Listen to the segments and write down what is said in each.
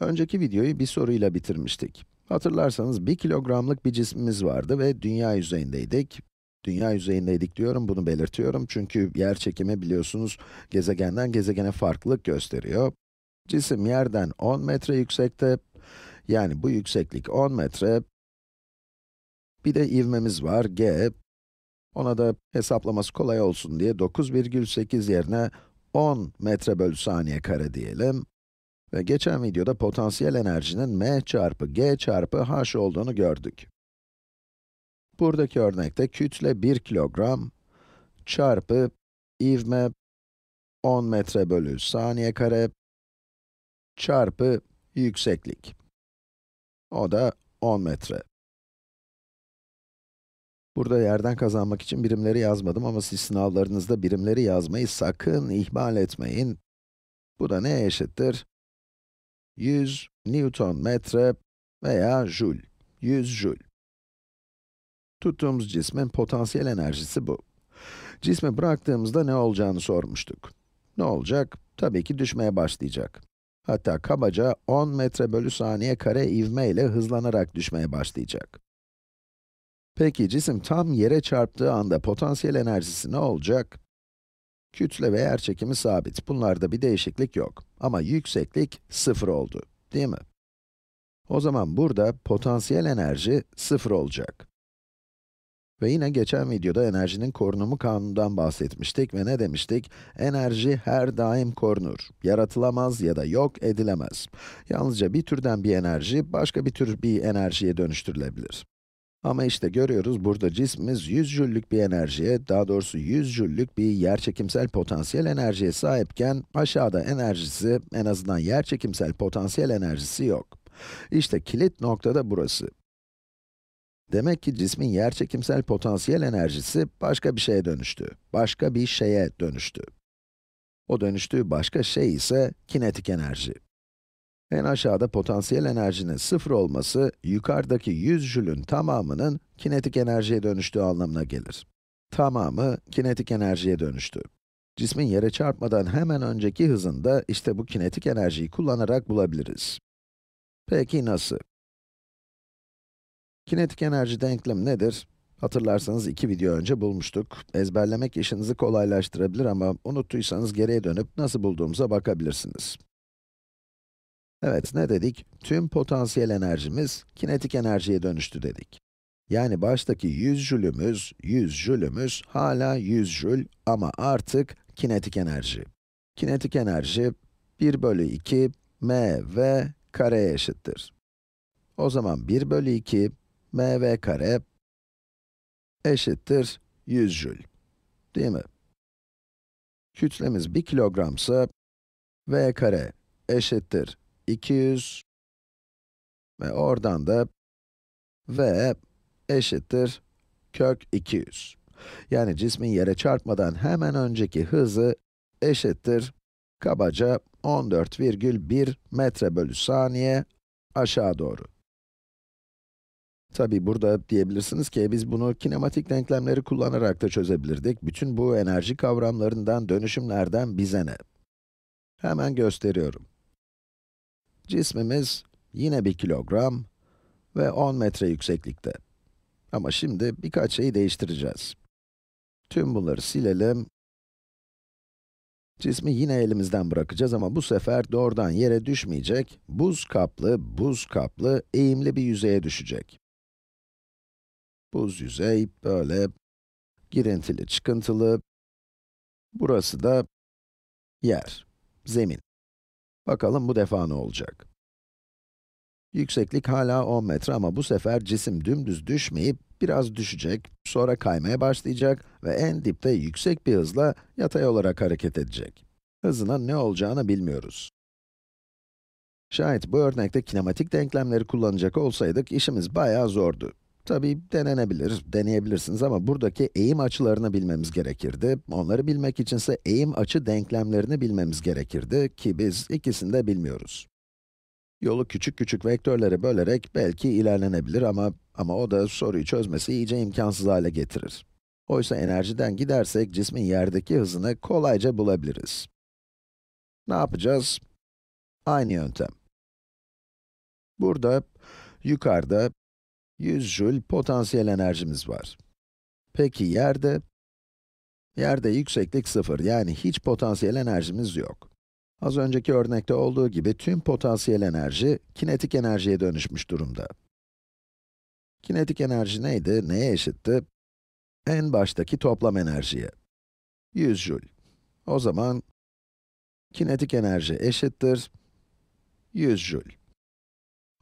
Önceki videoyu bir soruyla bitirmiştik. Hatırlarsanız 1 kilogramlık bir cismimiz vardı ve dünya yüzeyindeydik. Dünya yüzeyindeydik diyorum, bunu belirtiyorum çünkü yer çekimi biliyorsunuz gezegenden gezegene farklılık gösteriyor. Cisim yerden 10 metre yüksekte, yani bu yükseklik 10 metre. Bir de ivmemiz var, g. Ona da hesaplaması kolay olsun diye 9,8 yerine 10 metre bölü saniye kare diyelim. Ve geçen videoda potansiyel enerjinin m çarpı g çarpı h olduğunu gördük. Buradaki örnekte kütle 1 kilogram çarpı ivme 10 metre bölü saniye kare çarpı yükseklik. O da 10 metre. Burada yerden kazanmak için birimleri yazmadım ama siz sınavlarınızda birimleri yazmayı sakın ihmal etmeyin. Bu da neye eşittir? 100 Newton metre veya Joule, 100 Joule. Tuttuğumuz cismin potansiyel enerjisi bu. Cismi bıraktığımızda ne olacağını sormuştuk. Ne olacak? Tabii ki düşmeye başlayacak. Hatta kabaca 10 metre bölü saniye kare ivme ile hızlanarak düşmeye başlayacak. Peki cisim tam yere çarptığı anda potansiyel enerjisi ne olacak? Kütle ve yer çekimi sabit. Bunlarda bir değişiklik yok. Ama yükseklik 0 oldu, değil mi? O zaman burada potansiyel enerji 0 olacak. Ve yine geçen videoda enerjinin korunumu kanunundan bahsetmiştik ve ne demiştik? Enerji her daim korunur. Yaratılamaz ya da yok edilemez. Yalnızca bir türden bir enerji, başka bir tür bir enerjiye dönüştürülebilir. Ama işte görüyoruz burada cismimiz 100 jüllük bir enerjiye, daha doğrusu 100 jüllük bir yerçekimsel potansiyel enerjiye sahipken aşağıda enerjisi, en azından yerçekimsel potansiyel enerjisi yok. İşte kilit nokta da burası. Demek ki cismin yerçekimsel potansiyel enerjisi başka bir şeye dönüştü. Başka bir şeye dönüştü. O dönüştüğü başka şey ise kinetik enerji. En aşağıda potansiyel enerjinin sıfır olması, yukarıdaki 100 jülün tamamının kinetik enerjiye dönüştüğü anlamına gelir. Tamamı kinetik enerjiye dönüştü. Cismin yere çarpmadan hemen önceki hızında işte bu kinetik enerjiyi kullanarak bulabiliriz. Peki nasıl? Kinetik enerji denklemi nedir? Hatırlarsanız iki video önce bulmuştuk. Ezberlemek işinizi kolaylaştırabilir ama unuttuysanız geriye dönüp nasıl bulduğumuza bakabilirsiniz. Evet, ne dedik? Tüm potansiyel enerjimiz kinetik enerjiye dönüştü dedik. Yani baştaki 100 jülümüz, 100 jülümüz hala 100 jül ama artık kinetik enerji. Kinetik enerji 1 bölü 2 mv kareye eşittir. O zaman 1 bölü 2 mv kare eşittir 100 jül. Değil mi? Kütlemiz 1 kilogramsa v kare eşittir 200 ve oradan da v eşittir kök 200. Yani cismin yere çarpmadan hemen önceki hızı eşittir kabaca 14,1 metre bölü saniye aşağı doğru. Tabi burada diyebilirsiniz ki e, biz bunu kinematik denklemleri kullanarak da çözebilirdik. Bütün bu enerji kavramlarından, dönüşümlerden bize ne? Hemen gösteriyorum. Cismimiz yine bir kilogram ve 10 metre yükseklikte. Ama şimdi birkaç şeyi değiştireceğiz. Tüm bunları silelim. Cismi yine elimizden bırakacağız ama bu sefer doğrudan yere düşmeyecek, buz kaplı, buz kaplı, eğimli bir yüzeye düşecek. Buz yüzey böyle girintili, çıkıntılı. Burası da yer, zemin. Bakalım bu defa ne olacak? Yükseklik hala 10 metre ama bu sefer cisim dümdüz düşmeyip biraz düşecek, sonra kaymaya başlayacak ve en dipte yüksek bir hızla yatay olarak hareket edecek. Hızına ne olacağını bilmiyoruz. Şayet bu örnekte kinematik denklemleri kullanacak olsaydık işimiz bayağı zordu. Tabii denenebilir, deneyebilirsiniz ama buradaki eğim açılarını bilmemiz gerekirdi. Onları bilmek içinse eğim açı denklemlerini bilmemiz gerekirdi ki biz ikisini de bilmiyoruz. Yolu küçük küçük vektörlere bölerek belki ilerlenebilir ama ama o da soruyu çözmesi iyice imkansız hale getirir. Oysa enerjiden gidersek cismin yerdeki hızını kolayca bulabiliriz. Ne yapacağız? Aynı yöntem. Burada, yukarıda 100 jül potansiyel enerjimiz var. Peki yerde? Yerde yükseklik sıfır, yani hiç potansiyel enerjimiz yok. Az önceki örnekte olduğu gibi tüm potansiyel enerji, kinetik enerjiye dönüşmüş durumda. Kinetik enerji neydi, neye eşitti? En baştaki toplam enerjiye. 100 jül. O zaman, kinetik enerji eşittir 100 jül.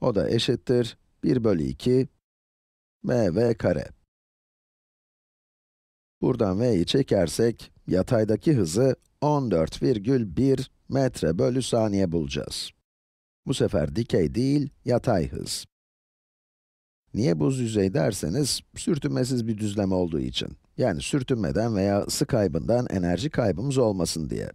O da eşittir 1 bölü 2 mv kare. Buradan v'yi çekersek, yataydaki hızı 14,1 metre bölü saniye bulacağız. Bu sefer dikey değil, yatay hız. Niye buz yüzey derseniz, sürtünmesiz bir düzlem olduğu için. Yani sürtünmeden veya ısı kaybından enerji kaybımız olmasın diye.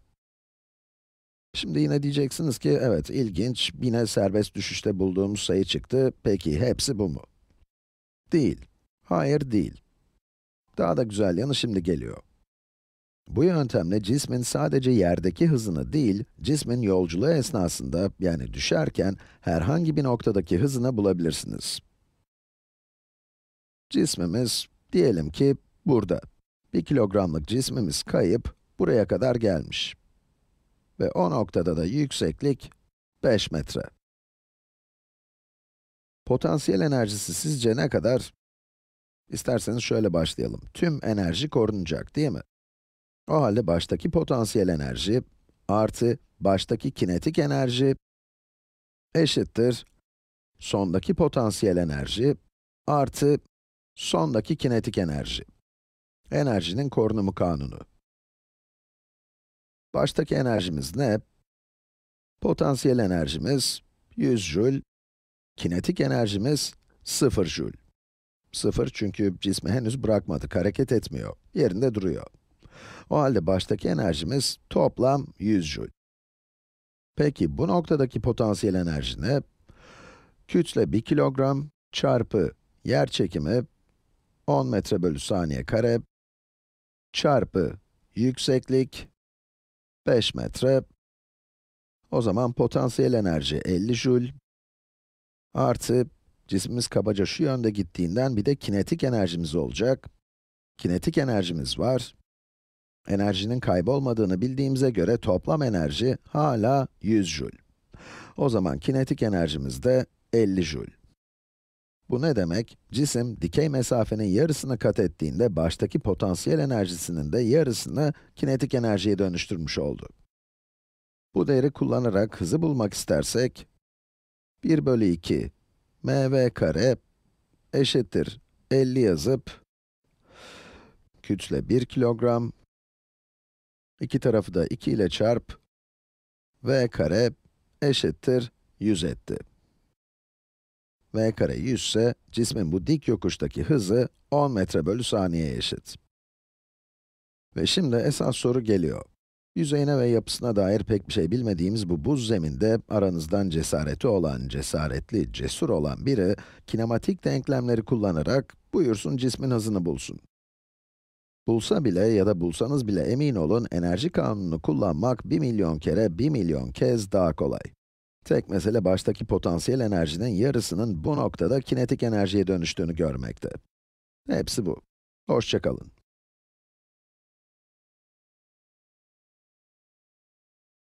Şimdi yine diyeceksiniz ki, evet ilginç, yine serbest düşüşte bulduğumuz sayı çıktı, peki hepsi bu mu? Değil. Hayır değil. Daha da güzel yanı şimdi geliyor. Bu yöntemle cismin sadece yerdeki hızını değil, cismin yolculuğu esnasında, yani düşerken, herhangi bir noktadaki hızını bulabilirsiniz. Cismimiz, diyelim ki burada. bir kilogramlık cismimiz kayıp, buraya kadar gelmiş. Ve o noktada da yükseklik 5 metre. Potansiyel enerjisi sizce ne kadar? İsterseniz şöyle başlayalım. Tüm enerji korunacak değil mi? O halde baştaki potansiyel enerji artı baştaki kinetik enerji eşittir sondaki potansiyel enerji artı sondaki kinetik enerji. Enerjinin korunumu kanunu. Baştaki enerjimiz ne? Potansiyel enerjimiz 100 joule Kinetik enerjimiz 0 jül. 0 çünkü cismi henüz bırakmadık, hareket etmiyor, yerinde duruyor. O halde baştaki enerjimiz toplam 100 jül. Peki bu noktadaki potansiyel enerji ne? Kütle 1 kilogram çarpı yer çekimi 10 metre bölü saniye kare çarpı yükseklik 5 metre. O zaman potansiyel enerji 50 jül Artı cismimiz kabaca şu yönde gittiğinden bir de kinetik enerjimiz olacak. Kinetik enerjimiz var. Enerjinin kaybolmadığını bildiğimize göre toplam enerji hala 100 joule. O zaman kinetik enerjimiz de 50 joule. Bu ne demek? Cisim, dikey mesafenin yarısını kat ettiğinde baştaki potansiyel enerjisinin de yarısını kinetik enerjiye dönüştürmüş oldu. Bu değeri kullanarak hızı bulmak istersek, 1 bölü 2 mv kare eşittir 50 yazıp kütle 1 kilogram iki tarafı da 2 ile çarp v kare eşittir 100 etti. v kare 100 ise cismin bu dik yokuştaki hızı 10 metre bölü saniyeye eşit. Ve şimdi esas soru geliyor. Yüzeyine ve yapısına dair pek bir şey bilmediğimiz bu buz zeminde aranızdan cesareti olan, cesaretli, cesur olan biri kinematik denklemleri kullanarak buyursun cismin hızını bulsun. Bulsa bile ya da bulsanız bile emin olun enerji kanununu kullanmak 1 milyon kere 1 milyon kez daha kolay. Tek mesele baştaki potansiyel enerjinin yarısının bu noktada kinetik enerjiye dönüştüğünü görmekte. Hepsi bu. Hoşçakalın.